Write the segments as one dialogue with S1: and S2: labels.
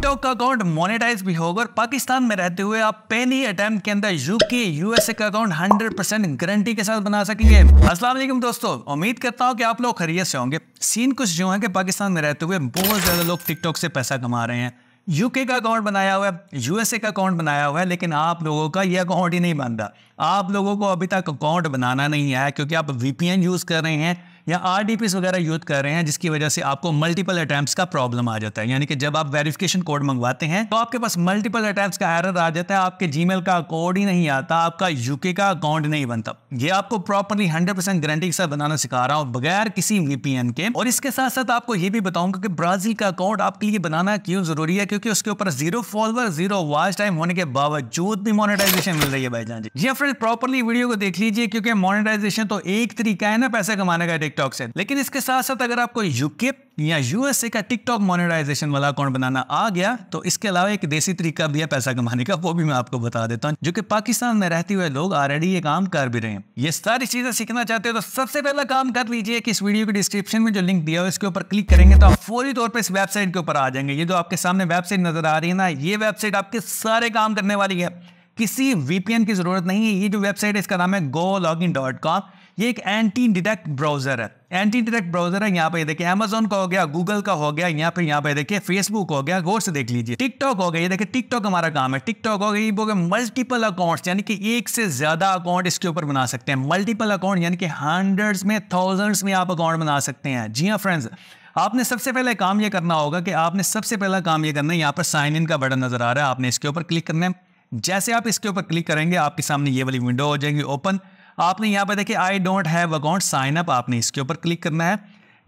S1: TikTok का account monetise भी होगा और पाकिस्तान में रहते हुए आप पहली अटेम्प्ट के अंदर यूके यूएसए का अकाउंट 100 परसेंट गारंटी के साथ बना सकेंगे अस्सलाम वालेकुम दोस्तों उम्मीद करता हूँ कि आप लोग खरीय से होंगे सीन कुछ जो है कि पाकिस्तान में रहते हुए बहुत ज्यादा लोग टिकटॉक से पैसा कमा रहे हैं यूके का अकाउंट बनाया हुआ है यूएसए का अकाउंट बनाया हुआ है लेकिन आप लोगों का यह अकाउंट ही नहीं बन आप लोगों को अभी तक अकाउंट बनाना नहीं आया क्योंकि आप वीपीएन यूज़ कर रहे हैं या आर वगैरह यूज कर रहे हैं जिसकी वजह से आपको मल्टीपल अटैम्प्ट का प्रॉब्लम आ जाता है यानी कि जब आप वेरिफिकेशन कोड मंगवाते हैं तो आपके पास मल्टीपल अटैम्प्ट का एरर आ जाता है आपके जी का कोड ही नहीं आता आपका यूके का अकाउंट नहीं बनता ये आपको प्रॉपरली हंड्रेड परसेंट गारंटी के साथ बनाना सिखा रहा हूँ बगैर किसी वीपीएन के और इसके साथ साथ आपको ये भी बताऊंगा कि ब्राजील का अकाउंट आपके लिए बनाना क्यों जरूरी है क्योंकि उसके ऊपर zero follower zero watch time होने के बावजूद भी मोनेटाइजेशन मिल रही है भाई जान जी ये फ्रेंड प्रॉपरली वीडियो को देख लीजिए क्योंकि मोनेटाइजेशन तो एक तरीका है ना पैसा कमाने का टिकटॉक से लेकिन इसके साथ साथ अगर आपको यूके या यूएसए का टिकटॉक मोनेटाइजेशन वाला अकाउंट बनाना आ गया तो इसके अलावा एक देसी तरीका भी है पैसा कमाने का वो भी मैं आपको बता देता हूँ जो कि पाकिस्तान में रहते हुए लोग ऑलरेडी ये काम कर भी रहे हैं ये सारी चीजें सीखना चाहते हो तो सबसे पहला काम कर लीजिए कि इस वीडियो के डिस्क्रिप्शन में जो लिंक दिया है उसके ऊपर क्लिक करेंगे तो आप फौरी तौर पर इस वेबसाइट के ऊपर आ जाएंगे ये जो आपके सामने वेबसाइट नजर आ रही है ना ये वेबसाइट आपके सारे काम करने वाली है किसी वीपीएन की जरूरत नहीं है ये जो वेबसाइट है इसका नाम है गो लॉग इन डॉट कॉम ये एक एंटी डिटेक्ट ब्राउजर है एंटी डिटेक्ट ब्राउजर है यहाँ पे देखिए अमेजोन का हो गया गूगल का हो गया यहाँ पे यहाँ पे देखिए फेसबुक हो गया गौर से देख लीजिए टिकटॉक हो गया ये देखिए टिकटॉक हमारा काम है टिकटॉक हो गया ये मल्टीपल अकाउंट्स यानी कि एक से ज्यादा अकाउंट इसके ऊपर बना सकते हैं मल्टीपल अकाउंट यानी कि हंड्रेड्स में थाउजेंड्स में आप अकाउंट बना सकते हैं जी हाँ फ्रेंड्स आपने सबसे पहले काम ये करना होगा कि आपने सबसे पहला काम ये करना है यहाँ पर साइन इन का बटन नजर आ रहा है आपने इसके ऊपर क्लिक करना है जैसे आप इसके ऊपर क्लिक करेंगे आपके सामने ये वाली विंडो हो जाएगी ओपन आपने यहाँ पर देखिए I don't have account sign up आपने इसके ऊपर क्लिक करना है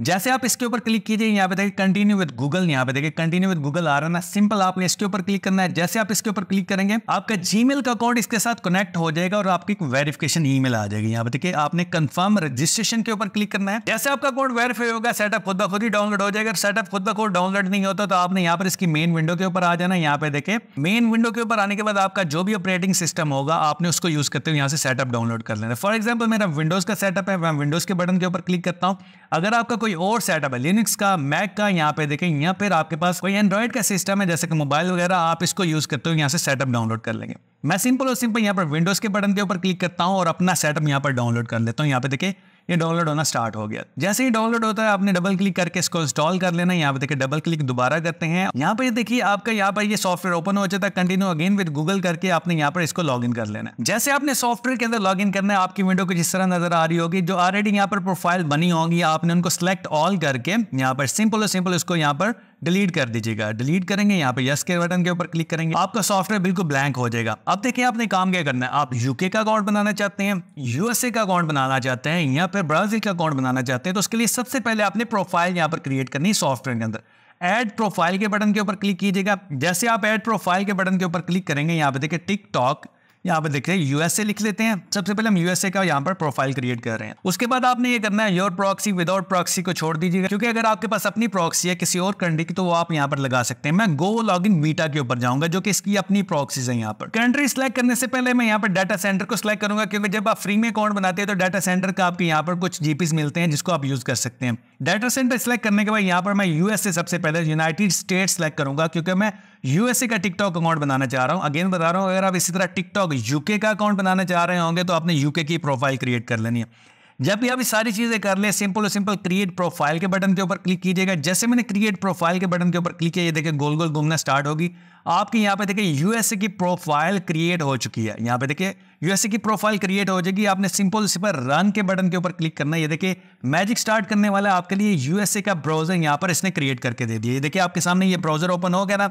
S1: जैसे आप इसके ऊपर क्लिक कीजिए यहाँ पे देखिए कंटिन्यू विद गूगल यहाँ पे देखिए कंटिन्यू विद गूगल आ रहा है सिंपल आपने इसके ऊपर क्लिक करना है जैसे आप इसके ऊपर क्लिक करेंगे आपका जीमेल का अकाउंट इसके साथ कनेक्ट हो जाएगा और आपकी वेरिफिकेशन ई आ जाएगी यहाँ पे देखिए आपने कंफर्म रजिस्ट्रेशन के ऊपर क्लिक करना है जैसे आपका अकाउंट वेरीफाई होगा सेटअप खुद ब खुद ही डाउनलोड हो जाएगा सेटअप खुद ब खुद डाउनलोड नहीं होता तो आपने यहाँ पर इसकी मेन विंडो के ऊपर आ जाना यहाँ पे देखे मेन विंडो के ऊपर आने के बाद आपका जो भी ऑपरेटिंग सिस्टम होगा आपने उसको यूज करते हुए यहाँ से सेटअप डाउनलोड कर लेना फॉर एग्जाम्पल मेरा विंडोज का सेटअप है मैं विंडोज के बटन के ऊपर क्लिक करता हूँ अगर आपका कोई और सेटअप है लिनिक्स का मैक का यहाँ पे देखें या फिर आपके पास कोई एंड्रॉइड का सिस्टम है जैसे कि मोबाइल वगैरह आप इसको यूज़ करते हो यहाँ से सेटअप डाउनलोड कर लेंगे मैं सिंपल और सिंपल यहाँ पर विंडोज़ के बटन के ऊपर क्लिक करता हूँ और अपना सेटअप यहाँ पर डाउनलोड कर लेता हूँ यहाँ पे देखिए ये डाउनलोड होना स्टार्ट हो गया जैसे ही डाउनलोड होता है आपने डबल क्लिक करके इसको इंस्टॉल कर लेना यहाँ पे देखिए डबल क्लिक दोबारा करते हैं यहाँ पे देखिए आपका यहाँ पर ये सॉफ्टवेयर ओपन हो जाता है कंटिन्यू अगेन विद गूगल करके आपने यहाँ पर इसको लॉग कर लेना जैसे आपने सॉफ्टवेयर के अंदर लॉग करना है आपकी विंडो को जिस तरह नजर आ रही होगी जो ऑलरेडी यहाँ पर प्रोफाइल बनी होगी आपने उनको सिलेक्ट ऑल करके यहाँ पर सिंपल और सिंपल इसको यहाँ पर डिलीट कर दीजिएगा डिलीट करेंगे यहाँ पे यस के बटन के ऊपर क्लिक करेंगे आपका सॉफ्टवेयर बिल्कुल ब्लैंक हो जाएगा अब देखिए आपने काम क्या करना है आप यूके का अकाउंट बनाना चाहते हैं यूएसए का अकाउंट बनाना चाहते हैं या फिर ब्राजील का अकाउंट बनाना चाहते हैं तो उसके लिए सबसे पहले आपने प्रोफाइल यहाँ पर क्रिएट करनी है सॉफ्टवेयर के अंदर एड प्रोफाइल के बटन के ऊपर क्लिक कीजिएगा जैसे आप एड प्रोफाइल के बटन के ऊपर क्लिक करेंगे यहाँ पे देखिए टिकटॉक यहाँ पर देख रहे हैं यूएसए लिख लेते हैं सबसे पहले हम यूएसए का यहाँ पर प्रोफाइल क्रिएट कर रहे हैं उसके बाद आपने ये करना है योर प्रॉक्सी विदाउट प्रॉक्सी को छोड़ दीजिएगा क्योंकि अगर आपके पास अपनी प्रॉक्सी है किसी और कंट्री की तो वो आप यहाँ पर लगा सकते हैं मैं गो लॉग इन बीटा के ऊपर जाऊंगा जो कि इसकी अपनी प्रॉक्सीज है यहाँ पर कंट्री सिलेक्ट करने से पहले मैं यहाँ पर डाटा सेंटर को सिलेक्ट करूंगा क्योंकि जब आप फ्री में अकाउंट बनाते हैं तो डाटा सेंटर का आपके यहाँ पर कुछ जीपीज मिलते हैं जिसको आप यूज कर सकते हैं डेटा सेंटर सेलेक्ट करने के बाद यहाँ पर मैं यूएसए सबसे पहले यूनाइटेड स्टेट सेलेक्ट करूंगा क्योंकि मैं यूएसए का टिकटॉक अकाउंट बनाना चाह रहा हूँ अगेन बता रहा हूँ अगर आप इसी तरह टिकटॉक यूके का अकाउंट बनाना चाह रहे होंगे तो आपने यूके की प्रोफाइल क्रिएट कर लेनी है जब भी आप ये सारी चीज़ें कर ले सिंपल और सिंपल क्रिएट प्रोफाइल के बटन के ऊपर क्लिक कीजिएगा जैसे मैंने क्रिएट प्रोफाइल के बटन के ऊपर क्लिक किया ये देखिए गोल गोल घूमना स्टार्ट होगी आपके यहाँ पे देखिए यूएसए की प्रोफाइल क्रिएट हो चुकी है यहाँ पे देखिए यूएसए की प्रोफाइल क्रिएट हो जाएगी आपने सिंपल सिंपल रन के बटन के ऊपर क्लिक करना ये देखिए मैजिक स्टार्ट करने वाला आपके लिए यूएसए का ब्राउजर यहाँ पर इसने क्रिएट करके दे दिया ये देखिए आपके सामने ये ब्राउजर ओपन हो गया ना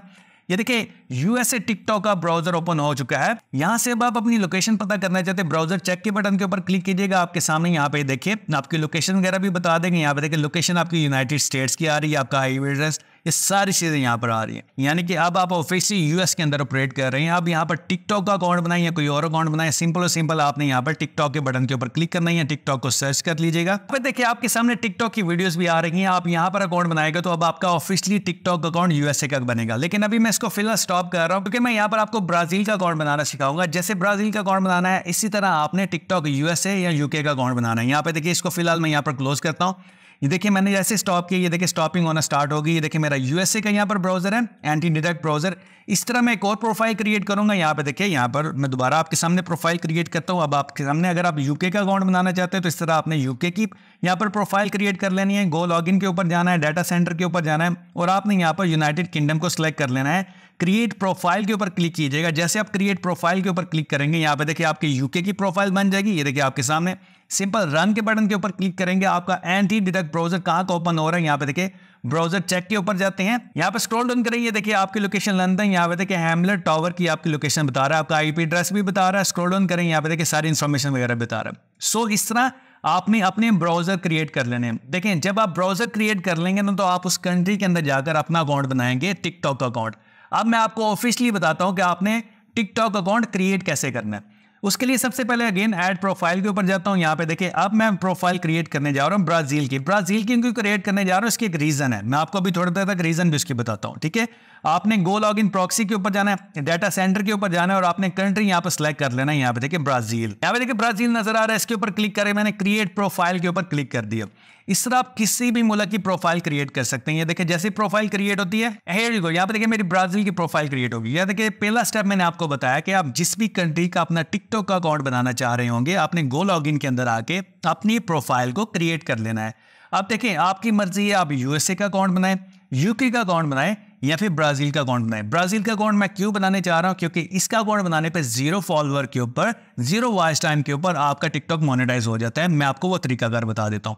S1: ये देखिए यूएसए टिकटॉक का ब्राउजर ओपन हो चुका है यहाँ से अब आप अपनी लोकेशन पता करना चाहते हैं ब्राउजर चेक के बटन के ऊपर क्लिक कीजिएगा आपके सामने यहाँ पे देखिए आपकी लोकेशन वगैरह भी बता देंगे यहाँ पे देखिए लोकेशन आपकी यूनाइटेड स्टेट्स की आ रही है आपका आई एड्रेस ये सारी चीज़ें यहाँ पर आ रही हैं यानी कि अब आप ऑफिशियल यूएस के अंदर ऑपरेट कर रहे हैं अब यहाँ पर टिकटॉक का अकाउंट बनाएं या कोई और अकाउंट बनाएं सिंपल और सिंपल आपने यहाँ पर टिकटॉक के बटन के ऊपर क्लिक करना है टिकटॉक को सर्च कर लीजिएगा अब देखिए आपके सामने टिकटॉक की वीडियोज भी आ रही हैं आप यहाँ पर अकाउंट बनाएगा तो अब आपका ऑफिसली टिकटॉक अकाउंट यूएसए का बनेगा लेकिन अभी मैं इसको फिलहाल स्टॉप कर रहा हूँ क्योंकि मैं यहाँ पर आपको ब्राजील का अकाउंट बनाना सिखाऊंगा जैसे ब्राजील का अकाउंट बनाना है इसी तरह आपने टिकटॉक यूएसए या यूके का अकाउंट बनाना है यहाँ पे देखिए इसको फिलहाल मैं यहाँ पर क्लोज करता हूँ ये देखिए मैंने जैसे स्टॉप किया ये देखिए स्टॉपिंग होना स्टार्ट होगी ये देखिए मेरा यूएसए का यहाँ पर ब्राउजर है एंटी डिडक्ट ब्राउजर इस तरह मैं एक और प्रोफाइल क्रिएट करूंगा यहाँ पर देखिए यहाँ पर मैं दोबारा आपके सामने प्रोफाइल क्रिएट करता हूँ अब आपके सामने अगर आप यूके का अकाउंट बनाना चाहते हैं तो इस तरह आपने यूके की यहाँ पर प्रोफाइल क्रिएट कर लेनी है गो लॉगिन के ऊपर जाना है डाटा सेंटर के ऊपर जाना है और आपने यहाँ पर यूनाइटेड किंगडम को सिलेक्ट कर लेना है क्रिएट प्रोफाइल के ऊपर क्लिक कीजिएगा जैसे आप क्रिएट प्रोफाइल के ऊपर क्लिक करेंगे यहाँ पे देखिए आपके यूके की प्रोफाइल बन जाएगी ये देखिए आपके सामने सिंपल रन के बटन के ऊपर क्लिक करेंगे आपका एंटी डिडक्ट ब्राउजर कहाँ का ओपन हो रहा है यहाँ पे देखिए ब्राउजर चेक के ऊपर जाते हैं यहाँ पे स्क्रॉल डाउन करेंगे देखिए आपकी लोकेशन लंदन यहाँ पे देखिए हेमलेट टावर की आपकी लोकेशन बता रहा है आपका आईपी एड्रेस भी बता रहा है स्क्रॉल डाउन करें यहाँ पे देखिए सारी इन्फॉर्मेशन वगैरह बता रहा है सो इस तरह आपने अपने ब्राउजर क्रिएट कर लेने हैं देखें जब आप ब्राउजर क्रिएट कर लेंगे ना तो आप उस कंट्री के अंदर जाकर अपना अकाउंट बनाएंगे टिकटॉक अकाउंट अब मैं आपको ऑफिशियली बताता हूँ कि आपने टिकटॉक अकाउंट क्रिएट कैसे करना है उसके लिए सबसे पहले अगेन ऐड प्रोफाइल के ऊपर जाता हूँ यहाँ पे देखिए अब मैं प्रोफाइल क्रिएट करने जा रहा हूँ ब्राजील की ब्राजील की क्योंकि क्रिएट करने जा रहा हूँ इसकी एक रीज़न है मैं आपको अभी थोड़ी देर तक रीज़न भी उसकी बताता हूँ ठीक है आपने गो लॉग इन प्रॉक्सी के ऊपर जाना है डाटा सेंटर के ऊपर जाना है और आपने कंट्री यहाँ पर सिलेक्ट कर लेना है यहाँ पे देखिए ब्राजील यहाँ पे देखिए ब्राजील नजर आ रहा है इसके ऊपर क्लिक करें मैंने क्रिएट प्रोफाइल के ऊपर क्लिक कर दिया इस तरह आप किसी भी मुल्क की प्रोफाइल क्रिएट कर सकते हैं ये देखें जैसे प्रोफाइल क्रिएट होती है यहाँ पर देखिए मेरी ब्राजील की प्रोफाइल क्रिएट होगी या देखिए पहला स्टेप मैंने आपको बताया कि आप जिस भी कंट्री का अपना टिकटॉक का अकाउंट बनाना चाह रहे होंगे आपने गो इन के अंदर आके अपनी प्रोफाइल को क्रिएट कर लेना है आप देखें आपकी मर्जी है आप यूएसए का अकाउंट बनाएं यूके का अकाउंट बनाएं या फिर ब्राज़ील का अकाउंट बनाएं ब्राज़ील का अकाउंट मैं क्यों बनाने चाह रहा हूं क्योंकि इसका अकाउंट बनाने पे जीरो फॉलोअर के ऊपर जीरो वॉच टाइम के ऊपर आपका टिकटॉक मोनेटाइज हो जाता है मैं आपको वो तरीकाकार बता देता हूं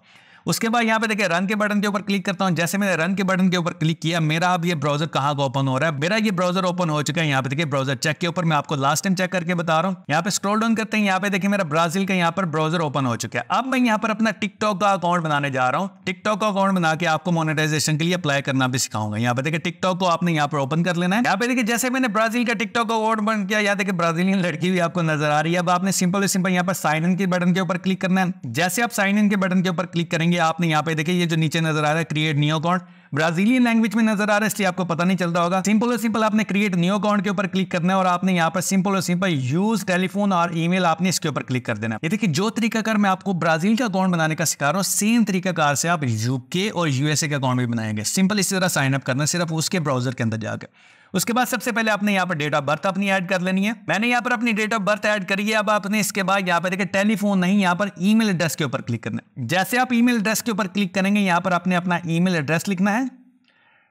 S1: उसके बाद यहाँ पे देखिए रन के बटन के ऊपर क्लिक करता हूँ जैसे मैंने रन के बटन के ऊपर क्लिक किया मेरा अब ये ब्राउजर कहाँ का ओपन हो रहा है मेरा ये ब्राउजर ओपन हो चुका है यहाँ पे देखिए ब्राउजर चेक के ऊपर मैं आपको लास्ट टाइम चेक करके बता रहा हूँ यहाँ पे स्क्रॉल डाउन करते हैं यहाँ पे देखिए मेरा ब्राजील का यहाँ पर ब्राउजर ओपन हो चुका है अब मैं यहाँ पर अपना टिकटॉक का अकाउंट बनाने जा रहा हूँ टिकटॉक का अकाउंट बना के आपको मोनिटाइजेशन के लिए अप्लाई करना भी सिखाऊंगा यहाँ पे देखिए टिकटॉक को आपने यहाँ पर ओपन कर लेना है यहाँ पे देखिए जैसे मैंने ब्राजील का टिकटॉक का अकाउंट बन किया यहाँ देखिए ब्राजीलियन लड़की भी आपको नजर आ रही है अब आपने सिंपल सिंपल यहाँ पर साइन इन के बटन के ऊपर क्लिक करना है जैसे आप साइन इन के बटन के ऊपर क्लिक करेंगे जाएंगे आपने यहाँ पे देखिए ये जो नीचे नजर आ रहा है create new account Brazilian language में नजर आ रहा है इसलिए आपको पता नहीं चलता होगा सिंपल और सिंपल आपने क्रिएट न्यू अकाउंट के ऊपर क्लिक करना है और आपने यहाँ पर सिंपल और सिंपल यूज टेलीफोन और ईमेल आपने इसके ऊपर क्लिक कर देना है देखिए जो कर मैं आपको ब्राजील का अकाउंट बनाने का सिखा रहा हूँ सेम तरीकाकार से आप यूके और यूएसए का अकाउंट भी बनाएंगे सिंपल इसी तरह साइनअप करना सिर्फ उसके ब्राउजर के अंदर जाकर उसके बाद सबसे पहले आपने यहाँ पर डेट ऑफ बर्थ अपनी ऐड कर लेनी है मैंने यहाँ पर अपनी डेट ऑफ बर्थ ऐड करी है अब आपने इसके बाद यहाँ पर देखिए टेलीफोन नहीं यहाँ पर ईमेल एड्रेस के ऊपर क्लिक करना है जैसे आप ईमेल एड्रेस के ऊपर क्लिक करेंगे यहाँ पर आपने अपना ईमेल एड्रेस लिखना है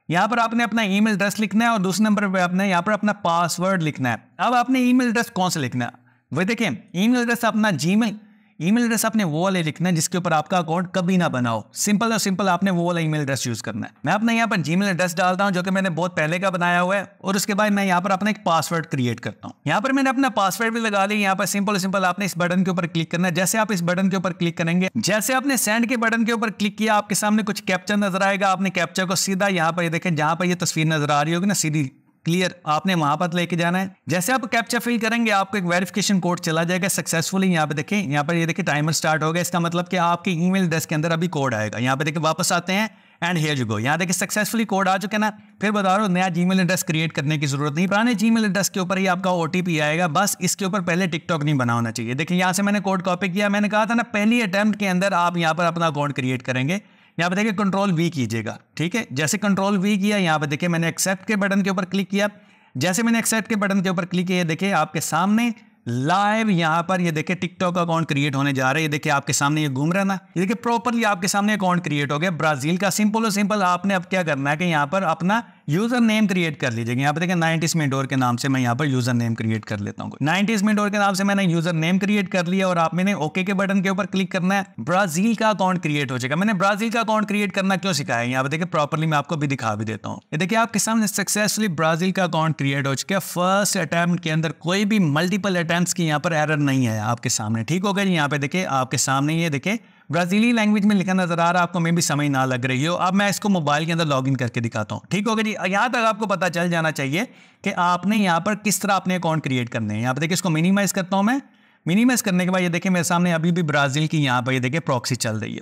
S1: यहाँ पर आपने अपना ईमेल एड्रेस लिखना है और दूसरे नंबर पर आपने यहाँ पर अपना पासवर्ड लिखना है अब आपने ईमेल एड्रेस कौन सा लिखना है वही देखें ईमेल एड्रेस अपना जीमेल ईमेल एड्रेस आपने वो वाले लिखना है जिसके ऊपर आपका अकाउंट कभी ना बनाओ सिंपल और सिंपल आपने वो वाला ईमेल एड्रेस यूज करना है मैं अपने यहाँ पर जीमेल एड्रेस डालता हूँ जो कि मैंने बहुत पहले का बनाया हुआ है और उसके बाद मैं यहाँ पर अपना एक पासवर्ड क्रिएट करता हूँ यहाँ पर मैंने अपना पासवर्ड भी लगा लिया यहाँ पर सिंपल सिंपल आपने इस बटन के ऊपर क्लिक करना है जैसे आप इस बटन के ऊपर क्लिक करेंगे जैसे आपने सेंड के बटन के ऊपर क्लिक किया आपके सामने कुछ कैप्चर नजर आएगा आपने कैप्चर को सीधा यहाँ पर देखें जहाँ पर यह तस्वीर नजर आ रही होगी ना सीधी क्लियर आपने वहां पर लेके जाना है जैसे आप कैप्चा फिल करेंगे आपको एक वेरिफिकेशन कोड चला जाएगा सक्सेसफुली यहाँ पे देखें यहाँ पर ये देखिए टाइमर स्टार्ट हो गया इसका मतलब कि आपके ईमेल एड्रेस के अंदर अभी कोड आएगा यहाँ पे देखिए वापस आते हैं एंड हेयर यू गो यहाँ देखिए सक्सेसफुली कोड आ चुके ना फिर बता रहा हूँ नया मेल एड्रेस क्रिएट करने की जरूरत नहीं पुराने मेल एड्रेस के ऊपर ही आपका ओ आएगा बस इसके ऊपर पहले टिकटॉक नहीं बना होना चाहिए देखिए यहाँ से मैंने कोड कॉपी किया मैंने कहा था ना पहली अटैम्प्ट के अंदर आप यहाँ पर अपना अकाउंट क्रिएट करेंगे यहाँ पे देखिए कंट्रोल वी कीजिएगा ठीक है जैसे कंट्रोल वी किया यहाँ पे देखिए मैंने एक्सेप्ट के बटन के ऊपर क्लिक किया जैसे मैंने एक्सेप्ट के बटन के ऊपर क्लिक किया देखिए आपके सामने लाइव यहाँ पर ये देखिए टिकटॉक अकाउंट क्रिएट होने जा रहे हैं ये देखिए आपके सामने ये घूम रहा ना ये देखिए प्रॉपरली आपके सामने अकाउंट क्रिएट हो गया ब्राजील का सिंपल और सिंपल आपने अब क्या करना है कि यहाँ पर अपना यूज़र नेम क्रिएट कर लीजिएगा यहाँ पे देखिए नाइन्टीज़ में डोर के नाम से मैं यहाँ पर यूज़र नेम क्रिएट कर लेता हूँ नाइन्टीज़ में डोर के नाम से मैंने यूज़र नेम क्रिएट कर लिया और आप मैंने ओके के बटन के ऊपर क्लिक करना है ब्राज़ील का अकाउंट क्रिएट हो जाएगा मैंने ब्राज़ील का अकाउंट क्रिएट करना क्यों सिखाया यहाँ पे देखिए प्रॉपरली मैं आपको भी दिखा भी देता हूँ ये देखिए आपके सामने सक्सेसफुली ब्राज़ील का अकाउंट क्रिएट हो चुका है फर्स्ट अटैम्प्ट के अंदर कोई भी मल्टीपल अटैम्प्ट की यहाँ पर एरर नहीं है आपके सामने ठीक हो गया यहाँ पे देखिए आपके सामने ये देखिए ब्राज़ीली लैंग्वेज में लिखा नज़र आ रहा है आपको मे भी समझ ना लग रही हो अब मैं इसको मोबाइल के अंदर इन करके दिखाता हूँ ठीक हो गया जी यहाँ तक आपको पता चल जाना चाहिए कि आपने यहाँ पर किस तरह अपने अकाउंट क्रिएट करने हैं यहाँ पर देखिए इसको मिनिमाइज़ करता हूँ मैं मिनिमाइज़ करने के बाद ये देखिए मेरे सामने अभी भी ब्राज़ील की यहाँ पर ये देखिए प्रॉक्सी चल रही है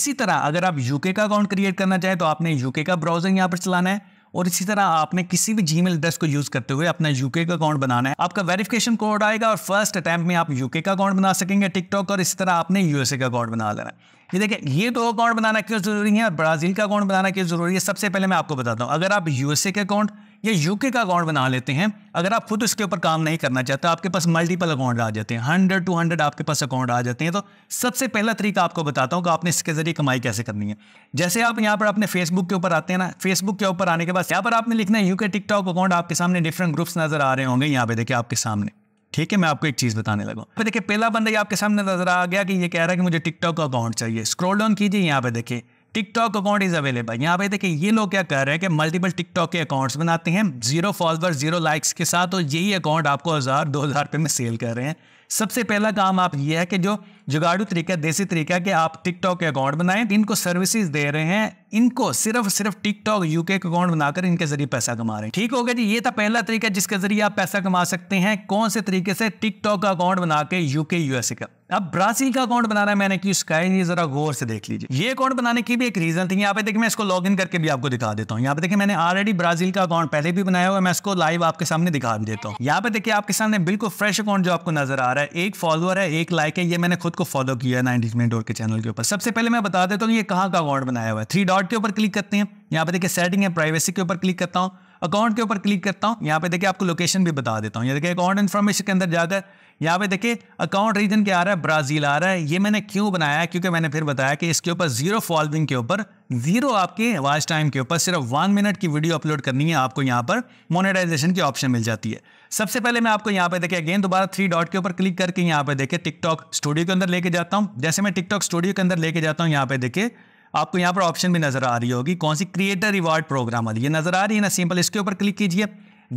S1: इसी तरह अगर आप यूके का अकाउंट क्रिएट करना चाहें तो आपने यूके का ब्राउज़र यहाँ पर चलाना है और इसी तरह आपने किसी भी जीमेल एड्रेस को यूज करते हुए अपना यूके का अकाउंट बनाना है आपका वेरिफिकेशन कोड आएगा और फर्स्ट अटैम्प्ट में आप यूके का अकाउंट बना सकेंगे टिकटॉक और इसी तरह आपने यूएसए का अकाउंट बना लेना ये देखिए ये दो अकाउंट बनाना क्यों जरूरी है और ब्राजील का अकाउंट बनाना क्यों जरूरी है सबसे पहले मैं आपको बताता हूँ अगर आप यूएसए के अकाउंट या यूके का अकाउंट बना लेते हैं अगर आप खुद उसके ऊपर काम नहीं करना चाहते आपके पास मल्टीपल अकाउंट आ जाते हैं हंड्रेड टू हंड्रेड आपके पास अकाउंट आ जाते हैं तो सबसे पहला तरीका आपको बताता हूँ कि आपने इसके जरिए कमाई कैसे करनी है जैसे आप यहाँ पर अपने फेसबुक के ऊपर आते हैं ना फेसबुक के ऊपर आने के बाद यहाँ पर आपने लिखना है यूके टिकटॉक अकाउंट आपके सामने डिफरेंट ग्रुप्स नजर आ रहे होंगे यहाँ पे देखिए आपके सामने ठीक है मैं आपको एक चीज़ बताने लगा फिर देखिए पहला बंदा ये आपके सामने नजर आ गया कि ये कह रहा है कि मुझे टिकटॉक का अकाउंट चाहिए स्क्रॉल डाउन कीजिए यहाँ पे देखिए टिकटॉक अकाउंट इज अवेलेबल यहाँ पे देखिए ये लोग क्या कर रहे हैं कि मल्टीपल टिकटॉक के अकाउंट्स बनाते हैं जीरो फॉलोअर जीरो लाइक्स के साथ और यही अकाउंट आपको हज़ार दो हज़ार रुपये में सेल कर रहे हैं सबसे पहला काम आप ये है कि जो जुगाड़ू तरीका देसी तरीका कि आप टिकटॉक के अकाउंट बनाएं इनको सर्विसेज दे रहे हैं इनको सिर्फ सिर्फ टिकटॉक यूके का अकाउंट बनाकर इनके जरिए पैसा कमा रहे हैं ठीक हो गया जी ये था पहला तरीका जिसके जरिए आप पैसा कमा सकते हैं कौन से तरीके से टिकटॉक का अकाउंट बना के यूके यूएसए का अब ब्राजील का अकाउंट बनाना मैंने की स्काई ये जरा गौर से देख लीजिए ये अकाउंट बनाने की भी एक रीजन थी यहाँ पे देखिए मैं इसको लॉग इन करके भी आपको दिखा देता हूँ यहाँ पे देखिए मैंने ऑलरेडी ब्राजील का अकाउंट पहले भी बनाया हुआ मैं इसको लाइव आपके सामने दिखा भी देता हूँ यहाँ पे देखिए आपके सामने बिल्कुल फ्रेश अकाउंट जो आपको नजर आ रहा है एक फॉलोअर है एक लाइक है ये मैंने खुद को फॉलो किया है नाइनटी मिनट के चैनल के ऊपर सबसे पहले मैं बता देता हूँ ये कहाँ का अकाउंट बनाया हुआ है थ्री चार्ट के ऊपर क्लिक करते हैं यहाँ पे देखिए सेटिंग है प्राइवेसी के ऊपर क्लिक करता हूँ अकाउंट के ऊपर क्लिक करता हूँ यहाँ पे देखिए आपको लोकेशन भी बता देता हूँ ये देखिए अकाउंट इन्फॉर्मेशन के अंदर जाकर यहाँ पे देखिए अकाउंट रीजन क्या आ रहा है ब्राज़ील आ रहा है ये मैंने क्यों बनाया क्योंकि मैंने फिर बताया कि इसके ऊपर जीरो फॉलोइंग के ऊपर जीरो आपके वाच टाइम के ऊपर सिर्फ वन मिनट की वीडियो अपलोड करनी है आपको यहाँ पर मोनेटाइजेशन की ऑप्शन मिल जाती है सबसे पहले मैं आपको यहाँ पे देखिए अगेन दोबारा थ्री डॉट के ऊपर क्लिक करके यहाँ पे देखिए टिकटॉक स्टूडियो के अंदर लेके जाता हूँ जैसे मैं टिकटॉक स्टूडियो के अंदर लेके जाता हूँ यहाँ पे देखिए आपको यहाँ पर ऑप्शन भी नज़र आ रही होगी कौन सी क्रिएटर रिवार्ड प्रोग्राम वाली ये नज़र आ रही है ना सिंपल इसके ऊपर क्लिक कीजिए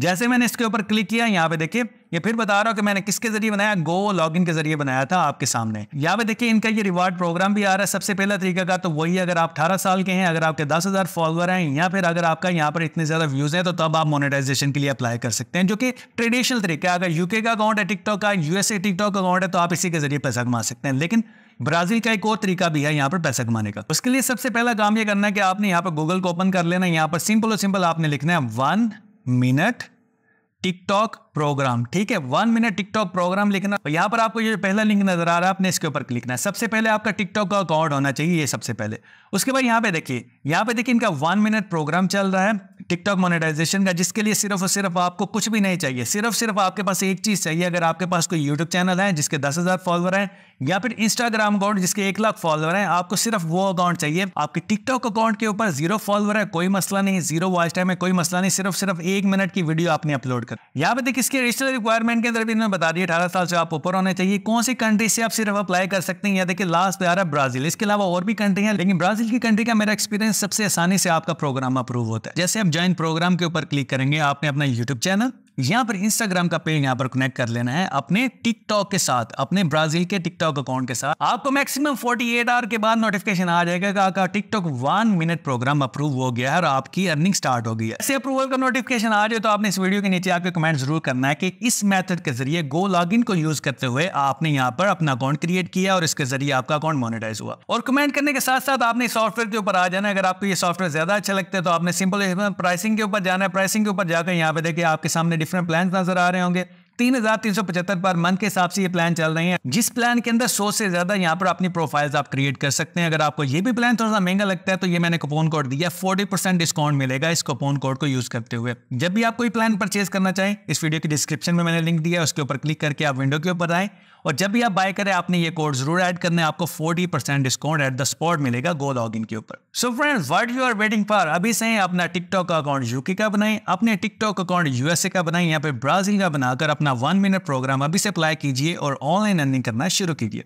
S1: जैसे मैंने इसके ऊपर क्लिक किया यहाँ पे देखिए ये फिर बता रहा हूँ कि मैंने किसके जरिए बनाया गो लॉगिन के जरिए बनाया था आपके सामने यहाँ पे देखिए इनका ये रिवार्ड प्रोग्राम भी आ रहा है सबसे पहला तरीका का तो वही अगर आप 18 साल के हैं अगर आपके 10,000 फॉलोअर हैं या फिर अगर आपका यहाँ पर इतने ज़्यादा व्यूज़ हैं तो तब आप मोनिटाइजेशन के लिए अप्लाई कर सकते हैं जो कि ट्रेडिशनल तरीका है अगर यूके का अकाउंट है टिकटॉक का यूएसए टिकटॉक अकाउंट है तो आप इसी के जरिए पैसा कमा सकते हैं लेकिन ब्राजील का एक और तरीका भी है यहाँ पर पैसा कमाने का उसके लिए सबसे पहला काम ये करना है कि आपने यहाँ पर गूगल को ओपन कर लेना यहाँ पर सिंपल और सिंपल आपने लिखना है वन मिनट टिकटॉक प्रोग्राम ठीक है वन मिनट टिकटॉक प्रोग्राम लिखना यहाँ पर आपको ये पहला लिंक नजर आ रहा है आपने इसके ऊपर क्लिक करना सबसे पहले आपका टिकटॉक का अकाउंट होना चाहिए ये सबसे पहले उसके बाद यहाँ पे देखिए यहाँ पे देखिए इनका वन मिनट प्रोग्राम चल रहा है टिकटॉक मोनेटाइजेशन का जिसके लिए सिर्फ और सिर्फ आपको कुछ भी नहीं चाहिए सिर्फ सिर्फ आपके पास एक चीज़ चाहिए अगर आपके पास कोई यूट्यूब चैनल है जिसके दस हज़ार फॉलोअर हैं या फिर इंस्टाग्राम अकाउंट जिसके एक लाख फॉलोअर हैं आपको सिर्फ वो अकाउंट चाहिए आपके टिकटॉक अकाउंट के ऊपर जीरो फॉलोअर है कोई मसला नहीं जीरो वॉच टाइम है कोई मसला नहीं सिर्फ सिर्फ एक मिनट की वीडियो आपने अपलोड कर यहाँ पे देखिए इसके रजिस्टर रिक्वायरमेंट के अंदर भी इन्होंने बता दिया अठारह साल से आप ऊपर होने चाहिए कौन सी कंट्री से आप सिर्फ अप्लाई कर सकते हैं या देखिए लास्ट पे आ रहा है ब्राजील इसके अलावा और भी कंट्री है लेकिन ब्राजील की कंट्री का मेरा एक्सपीरियंस सबसे आसानी से आपका प्रोग्राम अप्रूव होता है जैसे आप ज्वाइन प्रोग्राम के ऊपर क्लिक करेंगे आपने अपना यूट्यूब चैनल यहाँ पर इंस्टाग्राम का पेज यहाँ पर कनेक्ट कर लेना है अपने टिकटॉक के साथ अपने ब्राजील के टिकटॉक अकाउंट के साथ आपको मैक्सिमम 48 आवर के बाद नोटिफिकेशन आ जाएगा कि आपका TikTok one minute program approve हो गया है और आपकी अर्निंग स्टार्ट हो गई है ऐसे अप्रूवल का नोटिफिकेशन आ जाए तो आपने इस वीडियो के नीचे आपके कमेंट जरूर करना है कि इस मैथड के जरिए गो लॉग को यूज करते हुए आपने यहाँ पर अपना अकाउंट क्रिएट किया और इसके जरिए आपका अकाउंट मोनिटाइज हुआ और कमेंट करने के साथ साथ आपने सॉफ्टवेयर के ऊपर आ जाना अगर आपको ये सॉफ्टवेयर ज्यादा अच्छा लगता है तो आपने सिंपल प्राइसिंग के ऊपर जाना है प्राइसिंग के ऊपर जाकर यहाँ पे देखिए आपके सामने डिफरेंट प्लान नजर आ रहे होंगे तीन हजार तीन सौ पचहत्तर पर मंथ के हिसाब से ये प्लान चल रहे हैं जिस प्लान के अंदर सौ से ज्यादा यहाँ पर अपनी प्रोफाइल्स आप क्रिएट कर सकते हैं अगर आपको ये भी प्लान थोड़ा सा महंगा लगता है तो ये मैंने कूपन कोड दिया फोर्टी परसेंट डिस्काउंट मिलेगा इस कूपन कोड को यूज करते हुए जब भी आप कोई प्लान परचेज करना चाहें इस वीडियो के डिस्क्रिप्शन में मैंने लिंक दिया उसके ऊपर क्लिक करके आप विंडो के ऊपर आए और जब भी आप बाय करें आपने ये कोड जरूर ऐड करने आपको 40 percent discount at the spot मिलेगा गो लॉग इन के ऊपर so friends what you are waiting for अभी से अपना टिकटॉक अकाउंट यूके का बनाएं अपने टिकटॉक अकाउंट यूएसए का बनाएं यहाँ पे ब्राजील का बनाकर अपना वन मिनट प्रोग्राम अभी से अप्लाई कीजिए और ऑनलाइन अर्निंग करना शुरू कीजिए